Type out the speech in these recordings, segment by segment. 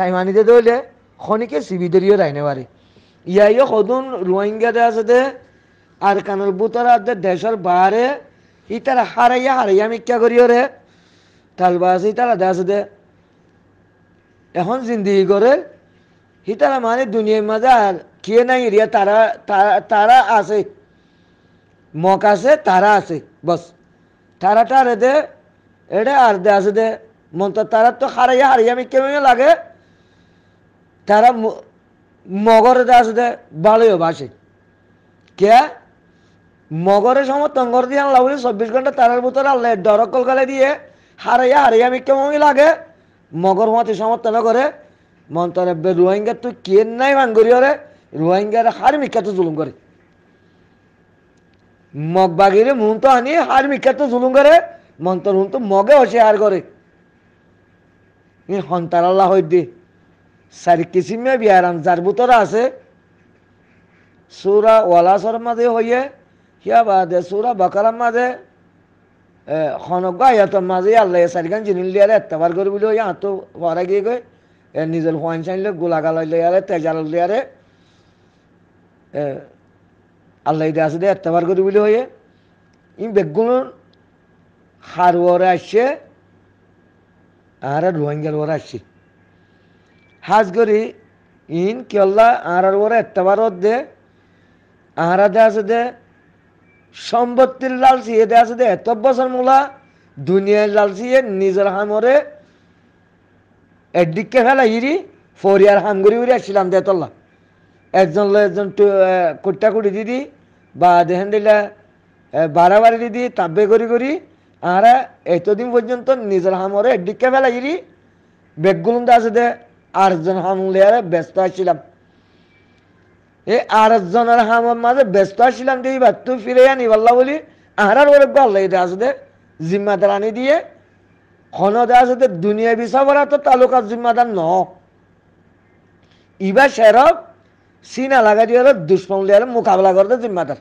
time আনিতে ধরলে খনিকে সিবিদেরও রাইনে পারে ইয়াইও সদুন রোহিঙ্গাদের আছে দে আর কানুল বুতারা দেশের বাহারে ই তারা হারাইয়া হারাইয়া মিক্ষা করিও রে তালবা আছে তারা দে আছে দে এখন জিন্দিগি করে হি তারা মানে দুনিয়ার মাঝে আর কে নাই রিয়া তারা তারা আছে মক আছে তারা আছে বস তারা টারে দে এটা আর দে আছে দে মন তারা তো হারাইয়া হারাইয়া মিক্ষা লাগে তারা মগরেতে আসতে ভালোই বাসে কে মগরে সমর্থন করে দিয়ে আনলা বলি চব্বিশ ঘন্টা তারার ভিতরে আল্লাহ ডরক কলকালে দিয়ে হারাইয়া হারাইয়া মঙ্গি লাগে মগর মতে সমর্থন করে মন্তরে রোহিঙ্গা তুই কে নাই ভাঙ্গরি রে রোহিঙ্গার হার মিক্ষা জুলুম করে মগ বাগিরে মুন তো আনি হার মিক্ষা জুলুম করে মন্তর হুন তো মগে হসে হার করে সন্তার আল্লাহ হইদি চারি কিসিমে বিয়ারাম যার বুতরা আছে সুরা ওয়ালাসর মাঝে হইয়ে হিয়া বাদে সুরা বাকারার মাঝে খনক আয়াতর মাঝে আল্লাহ চারিখান জিনিস লিয়ারে এত্তাবার করি বলে হইয়া হাতো হরা গিয়ে গই নিজের হোয়াইন চাইলে গোলাগাল লিয়ারে তেজাল লিয়ারে আল্লাহ দে আছে দে এত্তাবার করি বলে হইয়ে ই বেগুন হার আসছে আর রোহিঙ্গার ওরা আসছে হাজ করি ইন কেল্লা আহারার ওরা এত্তাবারত দে আহারা দে আছে দে সম্পত্তির লালসি এ দে আছে দে এত বছর মূলা দুনিয়ার লালসি নিজের হামরে একদিককে ফেলা হিরি ফরিয়ার হাম করি উড়ি আসছিলাম দে তল্লা একজন একজন কুট্টা কুটি দিদি বা দেহেন দিলা বাড়াবাড়ি দিদি তাব্বে করি করি আহারা এতদিন পর্যন্ত নিজের হামরে একদিককে ফেলা হিরি দে আছে দে আরেকজন হামলিয়ারে ব্যস্ত আসছিলাম এই আরেকজনের হামর মাঝে ব্যস্ত আসছিলাম দিয়ে বা তুই ফিরে আনি বললা বলি আহার ওরে গল্লাই আসতে জিম্মাদার আনি দিয়ে খনদে আসতে দুনিয়া করা তো তালুকার জিম্মাদার ন ইবা শেরব সিনা লাগা দিয়ে হলো দুশ্মনলিয়ারে মোকাবিলা করতে জিম্মাদার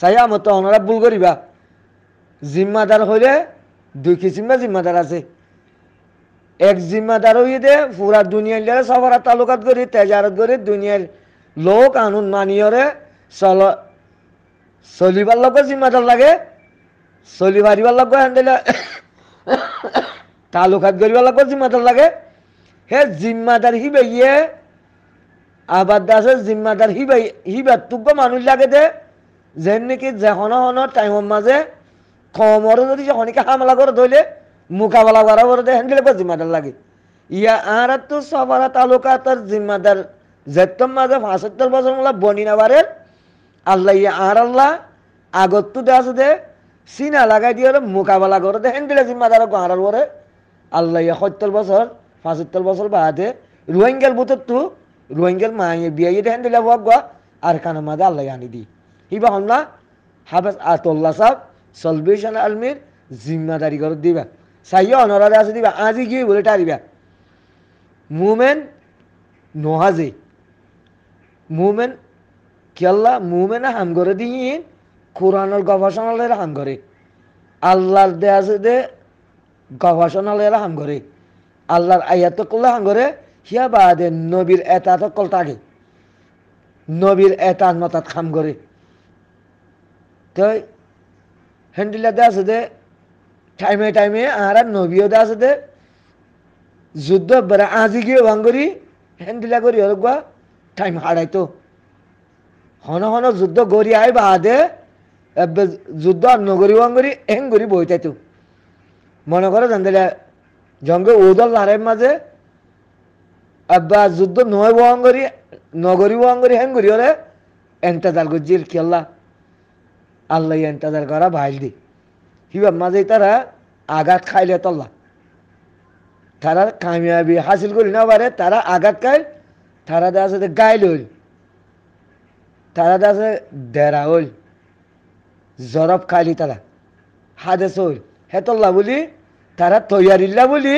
চাই আমার তো অনারা ভুল করিবা জিম্মাদার হইলে দুই জিম্মা জিম্মাদার আছে এক জিম্মাদার দে পুরা দুনিয়ার লিয়ে সফরা তালুকাত করি তেজারত করি দুনিয়ার লোক আনুন মানিয়রে চল চলিবার লগ জিম্মাদার লাগে চলিবার লগে হেন্দেলে তালুকাত গরিবার লগ জিম্মাদার লাগে হে জিম্মাদার হি বেগিয়ে আবার আছে জিম্মাদার হি বাই হি বাতুক মানুষ লাগে দে যেন নাকি যেহন হন টাইমের মাঝে কমরও যদি যখনকে হামলা করে ধরলে মোকাবেলা করা বলে দেখেন গেলে জিম্মাদার লাগে ইয়া আহারা তো সবার তালুকা তার জিম্মাদার যেতম মাঝে ফাঁসাত্তর বছর মোলা বনি নাবারের আল্লাহ ইয়া আহার আল্লাহ আগত দে আছে দে সিনা লাগাই দিয়ে মোকাবেলা করে দেখেন গেলে জিম্মাদার গহারার পরে আল্লাহ ইয়া সত্তর বছর পাঁচাত্তর বছর বাদে রোহিঙ্গার বুতর তো রোহিঙ্গার মায়ে বিয়ে দেখেন দিলে হোক গা আর কান মাঝে আল্লাহ আনি দি হিবা হন না হাফেজ আতোল্লা সাহ সলভেশন আলমির জিম্মাদারি করে দিবা ସାହ୍ୟ ଅନରରେ ଆସୁଥିବା ଆଜି କି ବୋଲି ଟାରିବା ମୁମେନ୍ ନୋହାଜେ মুমেন কি আল্লাহ মুমেন হাম করে দিন কোরআনের গবেষণালয়ের হাম করে আল্লাহর দে আছে দে গবেষণালয়ের হাম করে আল্লাহর আয়াত করলে হাম করে হিয়া দে নবীর এতাত কল থাকে নবীর এটা মতাত খাম করে তো হ্যান্ডিলা দে আছে দে টাইমে টাইমে আহারা নবীয় দাস দে যুদ্ধ বেড়া আজি গিয়ে ভাঙ্গরি হেন্দিলা করি অলগুয়া টাইম হারাইতো হন হন যুদ্ধ গড়ি আই বা আদে যুদ্ধ আর নগরী ভাঙ্গরি এং গড়ি বইতাইতো মনে করো জানতে জঙ্গে ওদল লারের মাঝে আব্বা যুদ্ধ নয় বহঙ্গরি নগরী বহঙ্গরি হেং করি হলে এন্তাজার গজির খেলা আল্লাহ এন্তাজার করা ভাইল দি হিবা মাঝে তারা আঘাত খাইলে তল্লা তারা কামিয়াবি হাসিল করি না পারে তারা আঘাত খাই তারা দেওয়া আছে গাইল হইল তারা দেওয়া আছে দেরা হইল জরব খাইলি তারা হাদেস হইল হেতল্লা বলি তারা তৈয়ারিল্লা বলি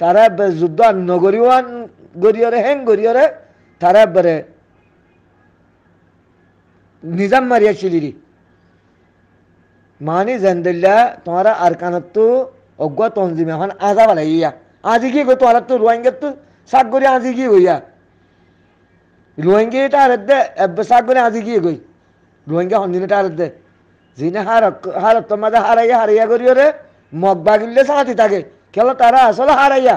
তারা যুদ্ধ নগরীয়ান গরিয়রে হেং গরিয়রে তারা একবারে নিজাম মারিয়া চিলিরি মানি জেন্দিল্লা তোমরা আরকানতো অজ্ঞ তঞ্জিম এখন আজা বালাইয়া আজি কি কই তোমরা তো রোহিঙ্গা তো সাক করে আজি কি হইয়া রোহিঙ্গা এটা আর দে সাক করে আজি কি কই রোহিঙ্গা হন্দিন এটা আর দে যিনে হার হার তোমাদের হারাইয়া হারাইয়া করিও রে মগ বাগিলে সাথে থাকে কেন তারা আসলে হারাইয়া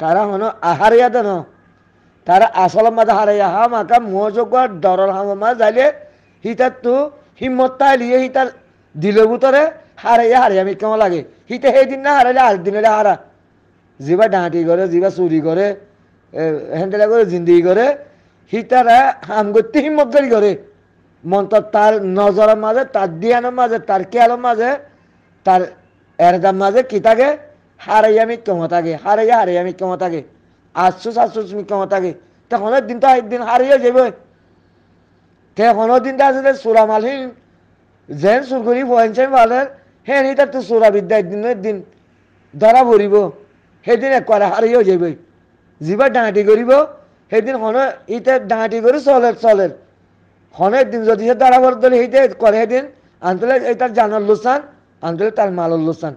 তারা হন হারাইয়া দেন তারা আসল মাঝে হারাইয়া হা আকা মোহ যোগ ডরর হাম মা যাইলে হিতার তো হিম্মত তাই লিয়ে হিতার দিল বুতরে হারাইয়া হারাইয়া আমি কেমন লাগে হিতে সেই দিন না হারাইলে আজ দিনে হারা যেবা ডাঁটি করে যেবা চুরি করে হেন্ডেলা করে জিন্দি করে হিতারা হাম করতে হিম্মত করি করে মন্ত্র তার নজরের মাঝে তার দিয়ানোর মাঝে তার কেয়ালের মাঝে তার এরদার মাঝে কি থাকে হারাই আমি কেমন থাকে হারাইয়া হারাই আমি কেমন থাকে আশ্চুস আশ্চুস আমি কেমন থাকে তখন দিন তো একদিন হারিয়ে যাবে তেখনো দিনটা আসলে সুরা মালহীন যেন সুর করি পয়েন্টেন পালেন হ্যাঁ এটা তো সুরা বিদ্যায় দিনের দিন ধরা পড়িব সেদিন একবারে হারিয়েও যাবে যিবা ডাঁটি করিব সেইদিন হন ইতে ডাঁটি করে চলে চলে হনের দিন যদি সে ধরা পড়ে তাহলে সেইটা করে সেদিন আনতলে তার জানার লোসান আনতলে তার মালর লোসান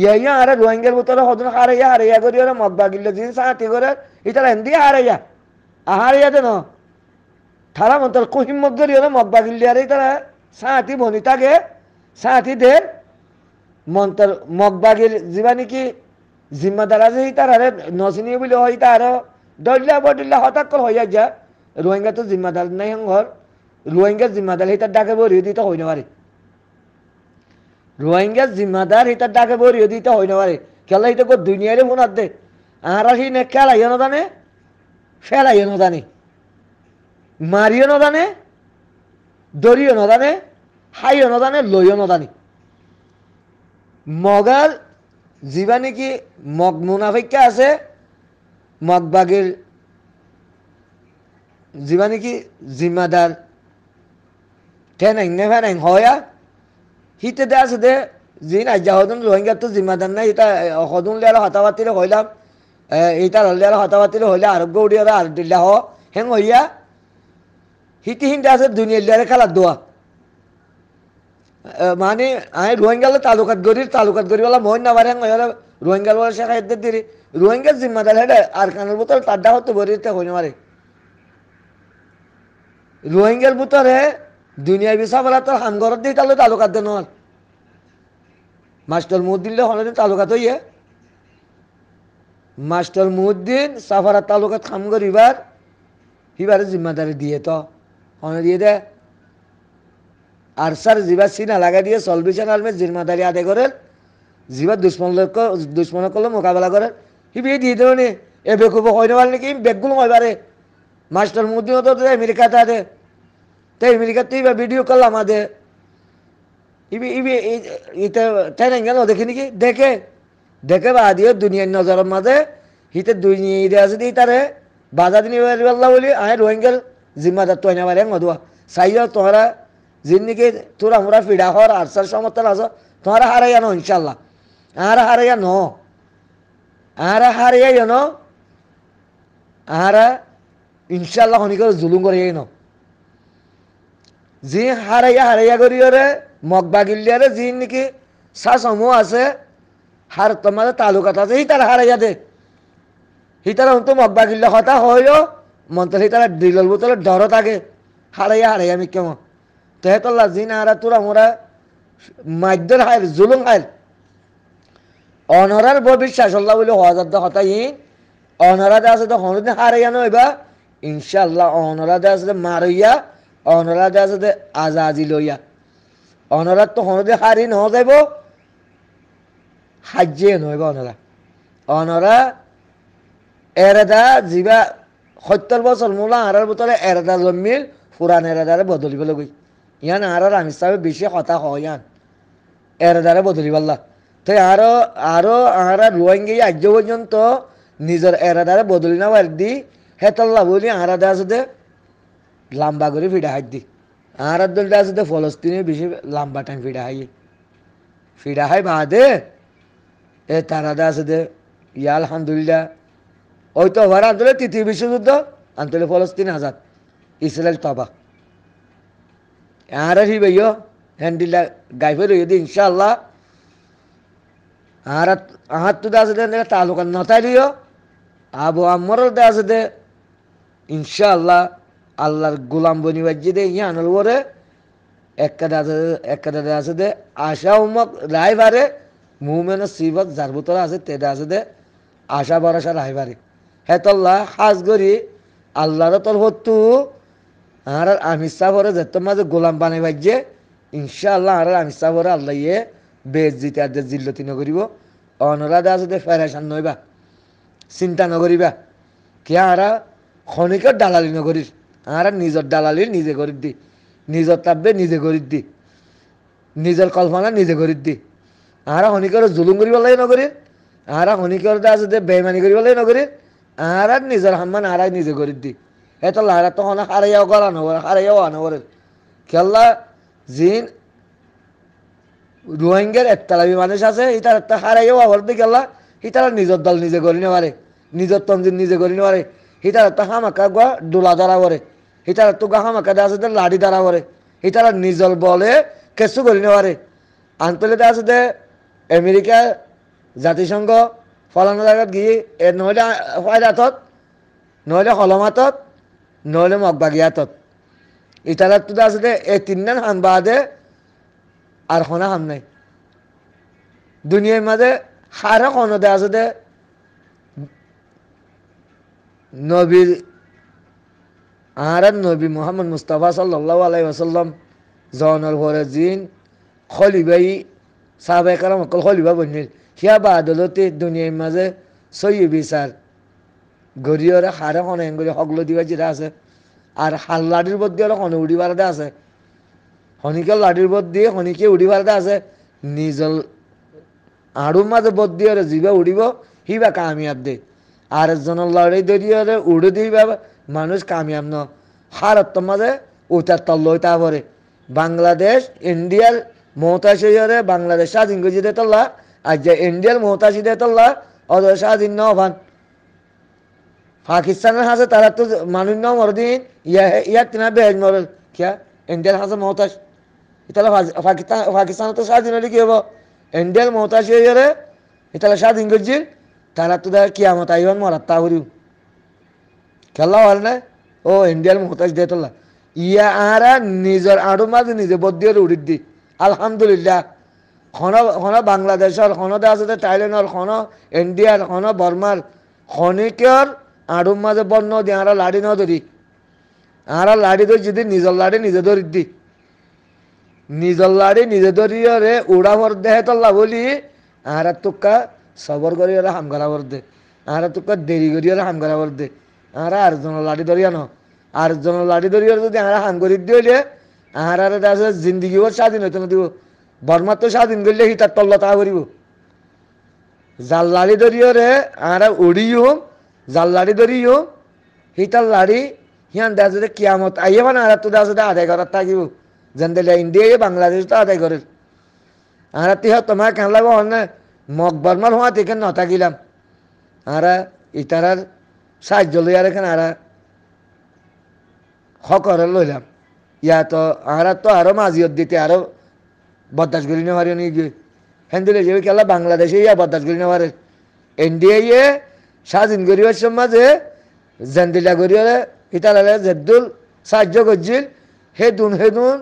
ইয়া ইয়া আরে রোহিঙ্গার ভিতরে হদন হারাইয়া হারাইয়া করি ওরা মদ বাগিলে দিন সাঁতি করে এটা এমনি হারাইয়া আহারাইয়াতে নয় তারা মন্তার কহিম গড়ি হলে মগ বাগিলিয়ারেই তারা সাঁতি ভনি থাকে সাঁতিদের মন্তার মগ বাগির যিবা নেকি জিম্মাদারা যে তারারে নচিনি বলে হয় তার দলিলা বদলিলা হঠাৎ করে হয়ে যা রোহিঙ্গা তো জিম্মাদার নাই ঘর রোহিঙ্গা জিম্মাদার তার ডাকে বরিয়ে দিতে হইতে পারে রোহিঙ্গা জিম্মাদার তার ডাকে বরিয়ে দিতে হইতে পারে খেলা হিতে দুনিয়ারে ফোনার দে আর সেই নে খেলাইও না জানে ফেলাইও না মারিও নজানে দৰিও নজানে হাইও নজানে লৈও নজানি মগাৰ যিবা নেকি মগ মুনাফিকা আছে মগবাগীৰ যিবা নেকি জিম্মাদাৰ ঠেন এংনে ফেন এং হয়া হিতে দে আছে দে যি নাইজা সদন রোহিঙ্গাতো জিম্মাদার নাই এটা সদন লিয়ালো হাতাবাতিলে হইলাম এইটার হলে হাতাবাতিলে হইলে আরোগ্য উড়িয়ে আর দিল্লা হ হেং হইয়া হিটি হিন্দি আছে দুনিয়ার লিয়ারে খেলার দোয়া মানে আমি রোহিঙ্গালে তালুকাত গরির তালুকাত গরি বলা মহিন না রোহিঙ্গাল বলে শেখা এদের দিরি রোহিঙ্গার জিম্মাদার হেডে আর কানের বোতল তার তাড্ডা হতো বরিতে হইনে মারে রোহিঙ্গার ভিতরে দুনিয়া বিচা বলা তোর হামঘর দিয়ে তাহলে তালুকাত দেন মাস্টার মুদ্দিনলে হলে তালুকাত হইয়ে মাস্টার মুদ্দিন সাফারা তালুকাত খামগর ইবার হিবারে জিম্মাদারি দিয়ে তো দিয়ে আরসার জিবা সিনা লাগা দিয়ে সলবিশন আলমের জিম্মাদারি আদায় করেন জিবা দুশ্মন দুশ্মন করলে মোকাবেলা করেন হিবিয়ে দিয়ে দেবেন এ বেকুব হয় নেবার নাকি বেগগুলো হয় পারে মাস্টার মুদিও তো আমেরিকাতে আদে তাই আমেরিকা তুই ভিডিও করলাম আদে ইবি ইবি ইতে তাই গেল দেখি নাকি দেখে দেখে বা দিয়ে দুনিয়ার নজরের মাঝে হিতে দুই নিয়ে আছে দিয়ে তারে বাজার নিয়ে বলি আয় রোহিঙ্গেল জিম্মা তো এনে বারে মধুয়া সাইয়া তোমরা জিন্দিগি তোরা হুরা ফিডা হর আর সমর্থন আস তোহারা হারাইয়া ন ইনশাল্লাহ আহারা হারাইয়া ন আহারা হারাইয়া ন আহারা ইনশাল্লাহ করে জুলুম করিয়াই ন যি হারাইয়া হারাইয়া করিয়রে মগ বাগিলিয়ারে যি নেকি চা সমূহ আছে হার তোমাদের তালুকাত আছে সি তার হারাইয়া দে সি তার মগ বাগিল্লা হতা হইও মন্তলে তারা ডিলল বোতলের ডর থাকে হারাইয়া হারাইয়া আমি কেমন তেহেতল্লা জিন আরা তোরা মোরা মাদ্যর হায়ের জুলুম হায়ের অনরার বিশ্বাস আল্লাহ বলে হজার হতাই অনরাদে আছে তো হনুদ হারাইয়া নইবা ইনশাল্লাহ অনরাদে আছে মারইয়া অনরাদে আছে আজাজি লইয়া অনরাত তো হনুদে হারি ন যাইব হাজিয়ে নইবা অনরা অনরা এরেদা জিবা সত্তর বছৰ মূলা আঁৰৰ বতৰে এৰাদা জন্মিল পুৰাণ এৰাদাৰে বদলিবলৈ গৈ ইয়ান আঁৰৰ আমি বেছি হতাশ হয় ইয়ান এৰাদাৰে বদলিব পাল্লা তাই আরো আরো আহারা রোহিঙ্গি আজ পর্যন্ত নিজের এরাদারে বদলি না আর দি হেতাল্লা বলি আহারাদা আছে দে লাম্বা করে ফিডা হাই দি আহারার দলটা আছে দে ফলস্তিনে বেশি লাম্বা টাইম ফিডা হাই ফিডা হাই দে এ তারাদা আছে দে ইয়াল আলহামদুলিল্লাহ হয়তো হওয়ার আন্দোলন তৃতীয় বিশ্বযুদ্ধ আন্দোলন ফলস্তিন আজাদ ইসরায়েল তবা আর হি ভাইও হ্যান্ডিলা গাইফে রয়ে দি ইনশাআল্লাহ আর আহার তো দেওয়া যেতে তালুকার নতাই দিও আবু আমর দেওয়া যেতে ইনশাল্লাহ আল্লাহর গোলাম বনিবার যে আনল ওরে একটা দাদা একটা দাদা আছে দে আশা উমক রায়বারে মুভমেন্টের সিবক যার ভিতরে আছে তেদা আছে দে আশা ভরসা রায়বারে হেতল্লা সাজ গরি আল্লাহর তরফতু আর আমি যে যেত মাঝে গোলাম বানাই বাজ্যে ইনশাআল্লাহ আর আমি সাহরে আল্লাহ ইয়ে বেজ জিতে আর জিল্লতি নগরিব অনরাধা আছে ফেরাসান নইবা চিন্তা নগরিবা কে আরা খনিকর দালালি নগরীর আরা নিজের দালালি নিজে করি দি নিজের তাব্যে নিজে করি দি নিজের কল্পনা নিজে করি দি আরা খনিকর জুলুম করিব লাগে নগরীর আরা খনিকর দা আছে বেমানি করিব লাগে নগরীর আহারাত নিজের হাম্মান আহারাই নিজে করি দি এত লাহারা তখন হারাইয়াও করা নহরে হারাইয়াও আনহরে খেলা জিন রোহিঙ্গার একতালাবি মানুষ আছে একটা হারাইয়াও দি খেলা হিতারা নিজের দল নিজে করি নেওয়ারে নিজের তঞ্জিন নিজে করি নেওয়ারে হিতার একটা হামাকা গুয়া ডোলা দ্বারা করে হিতার তো গা হামাকা দেওয়া আছে লাড়ি দ্বারা করে হিতারা নিজল বলে কেসু করি নেওয়ারে আনপেলে আছে আছে আমেরিকা জাতিসংঘ ফলানো জায়গাত গিয়ে নহ'লে ফাইদাতত নহ'লে সলমাতত নহ'লে মগবাগিয়াতত ইটালাতটো আছিলে এই তিনিদিন হান দে আর খনা হাম নাই দুনিয়ার মাঝে সারে দে আছে দে নবীর আহারান নবী মোহাম্মদ মুস্তাফা সাল্লাহ আলাই আসাল্লাম জহনর ভরে জিন খলিবাই সাহবাই কারণ অকল খলিবা বন্যিল সিয়া আদালতে দুনিয়ার মাঝে সই বিচার গরিয়র হারে হনেন গরি হগল দিবা যেটা আছে আর হাল লাডির বদ দিয়ে হনে উড়ি আছে হনিকে লাডির বদ দিয়ে শনিকে উড়ি আছে নিজল আড়ুর মাঝে বদ দিয়ে জিবা উড়িব সি বা কামিয়াব দে আর একজনের লড়াই দরিয়রে উড়ে দিবা মানুষ কামিয়াব ন হার মাঝে ওটার তল্ল তা পরে বাংলাদেশ ইন্ডিয়ার মমতা সৈয়রে বাংলাদেশ স্বাধীন গজিতে তল্লা আর যে ইন্ডিয়ার মোহতাসিদে তোল্লা অজয় শাহিন নভান পাকিস্তানের হাসে তারা তো মানুষ ন মরদিন ইয়া ইয়া তিনা বেজ মর কিয়া ইন্ডিয়ার হাসে মোহতাস ইতালে পাকিস্তান পাকিস্তান তো স্বাধীন হলে কি হবো ইন্ডিয়ার মোহতাস হয়ে গেলে ইতালে স্বাধীন করছিল তারা তো দেখা কিয়ামত আইবান তা হরিউ খেলা হল না ও ইন্ডিয়ার মোহতাস দিয়ে তোলা ইয়া আহারা নিজের আড়ু মাঝে নিজে বদিয়ে উড়ি দি আলহামদুলিল্লাহ খনো খনো বাংলাদেশৰ খনতে আছে থাইলেণ্ডৰ খন ইণ্ডিয়াৰ খন বৰ্মাৰ খনিকৰ আৰু মাজে বৰ্ণ দি আহাৰ লাড়ি নধৰি আহাৰ লাড়ি ধৰি যদি নিজৰ লাড়ি নিজে ধৰি দি নিজৰ লাড়ি নিজে ধৰি ৰে উৰাবৰ দেহেতৰ লাভলি আহাৰ তোকা চবৰ কৰি আৰু হামগাৰাবৰ দে আৰু তোকা দেৰি কৰি আৰু হামগাৰাবৰ দে আহাৰ আৰজনৰ লাড়ি ধৰি আন আৰজনৰ লাড়ি ধৰি যদি আহাৰ হাম কৰি দিলে আহাৰ আৰু তাৰপিছত জিন্দগীও স্বাধীন হৈ দিব বর্মা তো স্বাধীন করলে সি তার তল্ল তা করিব জাল্লাড়ি ধরিও রে আরা উড়িও জাল্লাড়ি ধরিও সি তার লাড়ি হিয়ান দেয়া যদি কিয়ামত আইয়ে মানে আর তো দেয়া যদি আদায় করার থাকিব যেন দিলে ইন্ডিয়ায় ইয়ে বাংলাদেশ তো আদায় করে আর তিহ তোমার কেন লাগবো হনে মগ বর্মার হওয়া থেকে ন থাকিলাম আর ইতারার সাহায্য আর এখানে আর হকরে লইলাম ইয়া তো আরা তো আরো মাঝিয়ত দিতে আরো বরদাস্ত করি না পারি গিয়ে হেন্দিলে যে খেলা বাংলাদেশে ইয়া বরদাস্ত করি না পারে এনডিএ ইয়ে স্বাধীন করিবার সমাজে জেন্দিলা করিয়ালে ইতালালে জেদুল সাহায্য করছিল হেদুন হেদুন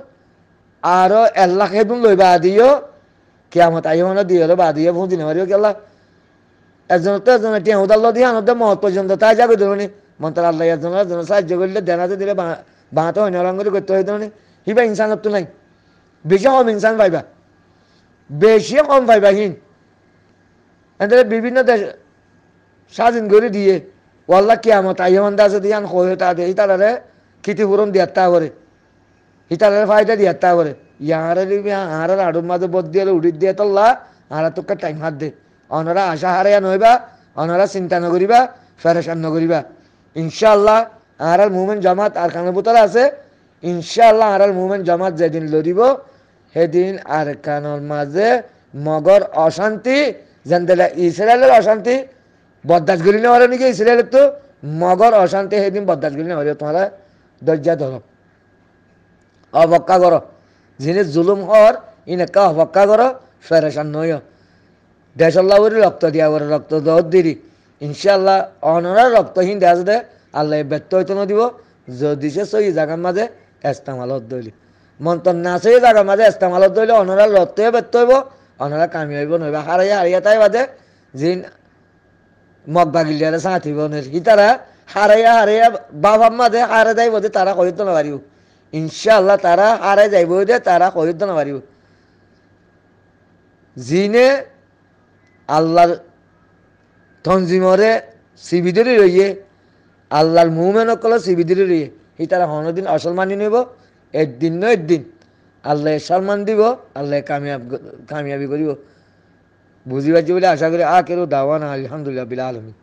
আরও এল্লাখ হেদুন লইবা আদিও কেয়ামত আইও মানে দিয়ে হলো বা দিয়ে ফোন দিনে মারিও কেলা একজন তো একজন টিয়া উদাল দিয়ে আনতে মহৎ পর্যন্ত তাই যাবে ধরুন মন্ত্র আল্লাহ একজন একজন সাহায্য করলে দেনাতে দিলে বাঁধতে হয় না অলাঙ্গরি করতে হয় ধরুন হিবা ইনসানত তো নাই বেশি বেশক ইনসান পাইবা বেশি কম পাইবা হিন এদের বিভিন্ন দেশ স্বাধীন করে দিয়ে ওয়াল্লা কিয়ামত আইয়ামান দাসে দিয়ান কয়ে তা দে হিতালারে ক্ষতিপূরণ দিয়াত্তা করে হিতালারে ফায়দা তা করে ইয়াহারে আহারে আড়ুর মাঝে বদ দিয়ে উড়ি দিয়ে তোল্লা আহারা তোকে টাইম হাত দে অনারা আশা হারাইয়া নইবা অনারা চিন্তা নকরিবা ফেরেশান নকরিবা ইনশাল্লাহ আহারাল মুভমেন্ট জামাত আর কানের বোতল আছে ইনশাল্লাহ আহারাল মুভমেন্ট জামাত যেদিন লড়িব হেদিন আর কানোর মাঝে মগর অশান্তি যেনদেলা ইসরায়েলের অশান্তি বদাস গিলি নেওয়ার নাকি ইসরায়েলের তো মগর অশান্তি হেদিন বদাস গিলি নেওয়ার তোমরা দরজা ধর অবক্কা কর যিনি জুলুম হর ইনেকা অবক্কা কর ফেরেশান নয় দেশল্লাহ বলি রক্ত দিয়া করে রক্ত দর দিরি ইনশাল্লাহ অনরা রক্তহীন দেশ দে আল্লাহ ব্যর্থ হইতে দিব যদি সে সহি জাগান মাঝে এস্তামাল দইলি মন্তন আছে জাগার মাঝে ইস্তেমালত ধরলে অনরা লড়তে বেরতে হইব অনরা কামি হইব নইবা হারাইয়া হারিয়া তাই বাদে যিন মগ বাগিলিয়ারে সাঁথিব কি তারা হারাইয়া হারাইয়া বাবার মাঝে হারে যাইব যে তারা কহিত না পারিব ইনশাআল্লাহ তারা হারে যাইব যে তারা কহিত না পারিব জিনে আল্লাহর তঞ্জিমরে সিবিদুরি রইয়ে আল্লাহর মুমেন কলে সিবিদুরি রইয়ে সি তারা হনদিন অসলমানি মানি নিব একদিন ন একদিন আল্লাহ সম্মান দিব আল্লাহ কামিয়াব কামিয়াবি করিব বুঝিবার যে বলে আশা করি আ কেরো দাওয়ান আলহামদুলিল্লাহ বিল আলমী